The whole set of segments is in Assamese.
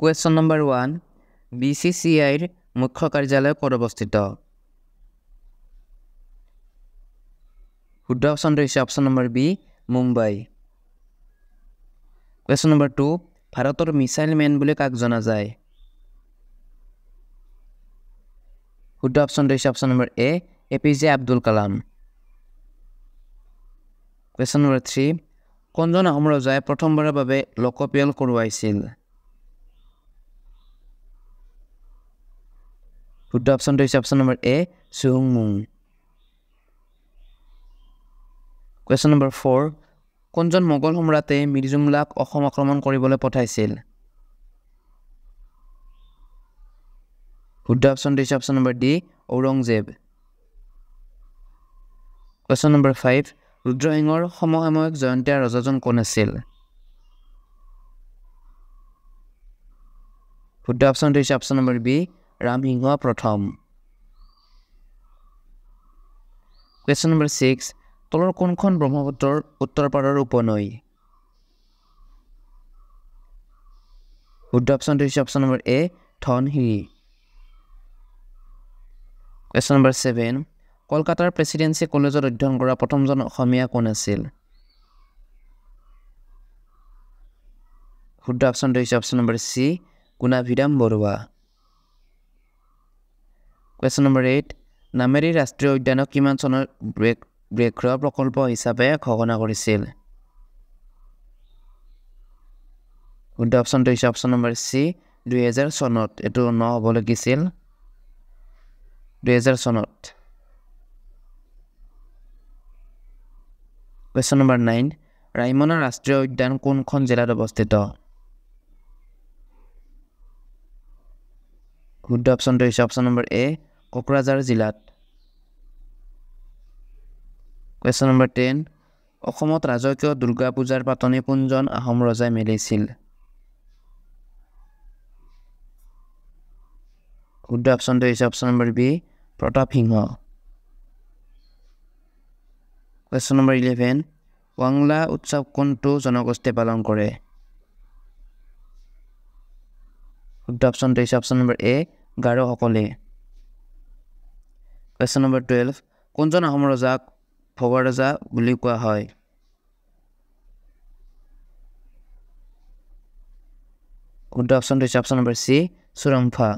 question number one B C C আইৰ মুখ্য কাৰ্যালয় ক'ত অৱস্থিত শুদ্ধ অপশ্যনটো হৈছে option number B Mumbai question number two ভাৰতৰ মিছাইল মেন বুলি কাক জনা যায় শুদ্ধ অপশ্যনটো হৈছে option number A A P J Abdul Kalam question number three কোনজন আহোম ৰজাই প্ৰথমবাৰৰ বাবে লোকপিয়ল কৰোৱাইছিল শুদ্ধ অপশ্যনটো হৈছে অপশ্যন নম্বৰ এ চুং মুং কুৱেশ্যন নম্বৰ ফ'ৰ কোনজন মোগল সম্ৰাটে মিৰ্জুমলাক অসম আক্ৰমণ কৰিবলৈ পঠাইছিল শুদ্ধ অপশ্যনটো হৈছে option number D Aurangzeb question number five ৰুদ্ৰসিংহৰ সমসাময়িক জয়ন্তীয়া ৰজাজন কোন আছিল শুদ্ধ অপশ্যনটো হৈছে অপশ্যন নম্বৰ বি ৰামসিংহ প্ৰথম কুৱেশ্যন নম্বৰ ছিক্স তলৰ কোনখন ব্ৰহ্মপুত্ৰৰ উত্তৰ পাৰৰ উপনৈ শুদ্ধ অপশ্যনটো হৈছে option number A Dhansiri question number seven কলকাতাৰ প্ৰেচিডেঞ্চি কলেজত অধ্যয়ন কৰা প্ৰথমজন অসমীয়া কোন আছিল শুদ্ধ অপশ্যনটো হৈছে option number C Gunabhiram Barua question number eight Nameri ৰাষ্ট্ৰীয় উদ্যানক কিমান চনৰ ব্ৰেক ব্ৰেক্ষ প্ৰকল্প হিচাপে ঘোষণা কৰিছিল শুদ্ধ অপশ্যনটো হৈছে অপশ্যন নম্বৰ চি দুহেজাৰ চনত এইটো ন হ'ব লাগিছিল দুহেজাৰ চনত কুৱেশ্যন নম্বৰ নাইন ৰাইমনা ৰাষ্ট্ৰীয় উদ্যান কোনখন জিলাত অৱস্থিত শুদ্ধ অপশ্যনটো হৈছে অপশ্যন নম্বৰ এ কোকৰাঝাৰ জিলাত কুৱেশ্যন নম্বৰ টেন অসমত ৰাজকীয় দুৰ্গা পূজাৰ পাতনি কোনজন আহোম ৰজাই মেলিছিল শুদ্ধ অপশ্যনটো হৈছে option number B Pratap Singha question number eleven ৱাংলা উৎসৱ কোনটো জনগোষ্ঠীয়ে পালন কৰে শুদ্ধ অপশ্যনটো হৈছে অপশ্যন নম্বৰ এ গাৰোসকলে কুৱেশ্যন নম্বৰ টুৱেলভ কোনজন আহোম ৰজাক ভোগ ৰজা বুলি কোৱা হয় শুদ্ধ অপশ্যনটো হৈছে option number C Surampha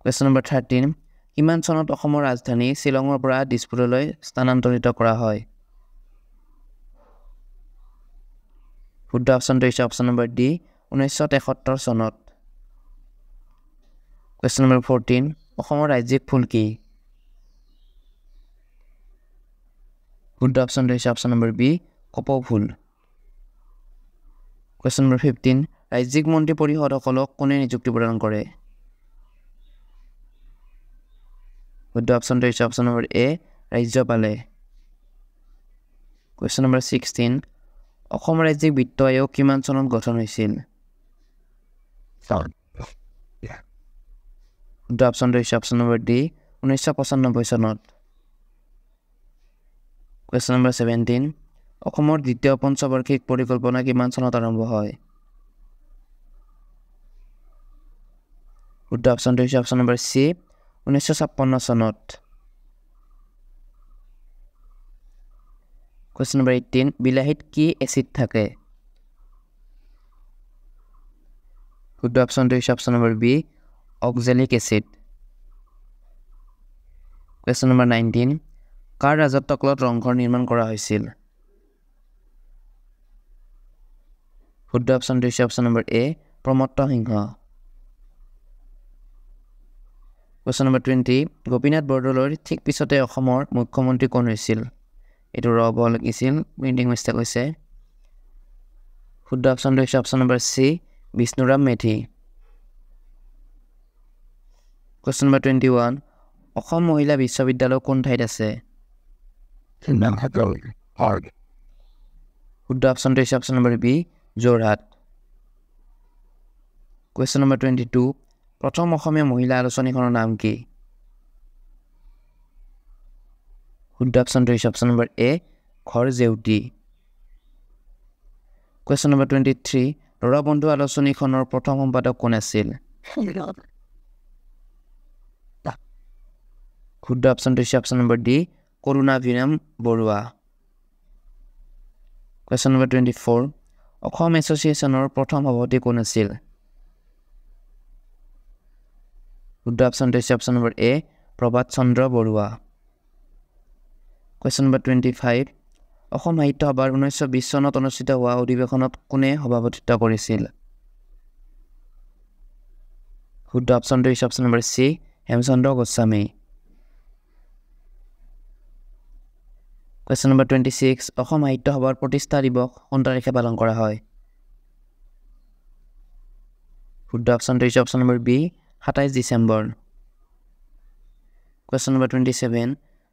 question number thirteen কিমান চনত অসমৰ ৰাজধানী শ্বিলঙৰ পৰা দিছপুৰলৈ স্থানান্তৰিত কৰা হয় শুদ্ধ অপশ্যনটো হৈছে অপশ্যন নম্বৰ ডি ঊনৈছশ তেসত্তৰ চনত কুৱেশ্যন নম্বৰ ফৰ্টিন অসমৰ ৰাজ্যিক ফুল কি শুদ্ধ অপশ্যনটো হৈছে অপশ্যন নম্বৰ বি কপৌফুল কুৱেশ্যন নম্বৰ ফিফটিন ৰাজ্যিক মন্ত্ৰী পৰিষদসকলক কোনে নিযুক্তি প্ৰদান কৰে শুদ্ধ অপশ্যনটো হৈছে অপশ্যন নম্বৰ এ ৰাজ্যপালে কুৱেশ্যন নম্বৰ ছিক্সটিন অসম ৰাজ্যিক বিত্ত আয়োগ কিমান চনত গঠন হৈছিল শুদ্ধ অপশ্যনটো হৈছে অপশ্যন নম্বৰ ডি ঊনৈছশ পঁচানব্বৈ চনত কুৱেশ্যন নম্বৰ ছেভেণ্টিন অসমৰ দ্বিতীয় পঞ্চবাৰ্ষিক পৰিকল্পনা কিমান চনত আৰম্ভ হয় শুদ্ধ অপশ্যনটো হৈছে অপশ্যন নম্বৰ চি ঊনৈছশ ছাপন্ন চনত কুৱেশ্যন নম্বৰ এইটিন বিলাহীত কি এচিড থাকে শুদ্ধ অপশ্যনটো হৈছে option number B oxalic acid question number nineteen কাৰ ৰাজত্বকালত ৰংঘৰ নিৰ্মাণ কৰা হৈছিল শুদ্ধ অপশ্যন হৈছে option number A Pramatta Singha question number twenty Gopinath বৰদলৈৰ ঠিক পিছতে অসমৰ মুখ্যমন্ত্ৰী কোন হৈছিল এইটো ৰ'ব লাগিছিল প্ৰিণ্টিং মিষ্টেক হৈছে শুদ্ধ অপশ্যনটো হৈছে option number C Bishnuram Medhi question number twenty one Assam মহিলা বিশ্ববিদ্যালয় কোন ঠাইত আছে শুদ্ধ অপশ্যনটো হৈছে option number B Jorhat question number twenty two প্ৰথম অসমীয়া মহিলা আলোচনীখনৰ নাম কি শুদ্ধ অপশ্যনটো হৈছে option number A Ghar Jeuti question number twenty three Darabandhu আলোচনীখনৰ প্ৰথম সম্পাদক কোন আছিল শুদ্ধ অপশ্যনটো হৈছে option number D Karunabhiram Barua question number twenty four Assam এছ'চিয়েশ্যনৰ প্ৰথম সভাপতি কোন আছিল শুদ্ধ অপশ্যনটো হৈছে option number A Prabhat Chandra Barua question number twenty five Assam সাহিত্য সভাৰ ঊনৈছশ বিছ চনত অনুষ্ঠিত হোৱা অধিৱেশনত কোনে সভাপতিত্ব কৰিছিল শুদ্ধ অপশ্যনটো হৈছে option number C Hemchandra Goswami question number twenty six Assam সাহিত্য সভাৰ প্ৰতিষ্ঠা দিৱস কোন তাৰিখে পালন কৰা হয় শুদ্ধ অপশ্যনটো হৈছে অপশ্যন নম্বৰ বি সাতাইছ December question number twenty seven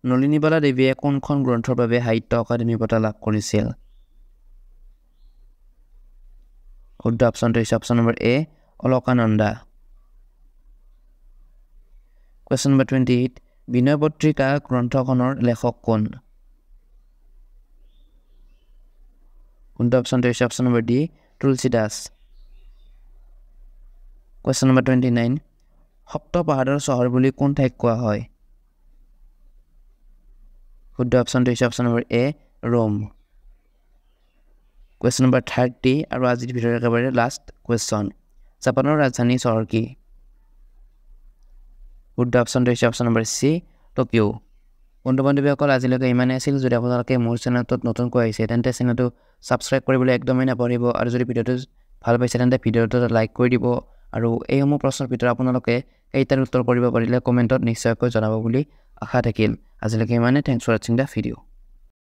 Nalini Bala দেৱীয়ে কোনখন গ্ৰন্থৰ বাবে সাহিত্য একাডেমী বঁটা লাভ কৰিছিল শুদ্ধ অপশ্যনটো হৈছে option number A Alakananda question number twenty eight Vinay Patrika গ্ৰন্থখনৰ লেখক কোন কোনটো অপশ্যনটো হৈছে option number D Tulsi Das question number twenty nine সপ্ত পাহাৰৰ চহৰ বুলি কোন ঠাইক কোৱা হয় শুদ্ধ অপশ্যনটো হৈছে option number A Rome question number thirty আৰু আজিৰ ভিতৰত একেবাৰে লাষ্ট কুৱেশ্যন জাপানৰ ৰাজধানী চহৰ কি শুদ্ধ অপশ্যনটো হৈছে অপশ্যন নম্বৰ চি টকিঅ' বন্ধু বান্ধৱীসকল আজিলৈকে ইমানেই আছিল যদি আপোনালোকে মোৰ চেনেলটোত নতুনকৈ আহিছে তেন্তে চেনেলটো ছাবস্ক্ৰাইব কৰিবলৈ একদমেই নাপাহৰিব আৰু যদি ভিডিঅ'টো ভাল পাইছে তেন্তে ভিডিঅ'টো লাইক কৰি দিব আৰু এইসমূহ প্ৰশ্নৰ ভিতৰত আপোনালোকে কেইটাৰ উত্তৰ কৰিব পাৰিলে কমেণ্টত নিশ্চয়কৈ জনাব বুলি আশা থাকিল আজিলৈকে ইমানেই থেংকছ ফৰ ৱাটছিং দ্য ভিডিঅ'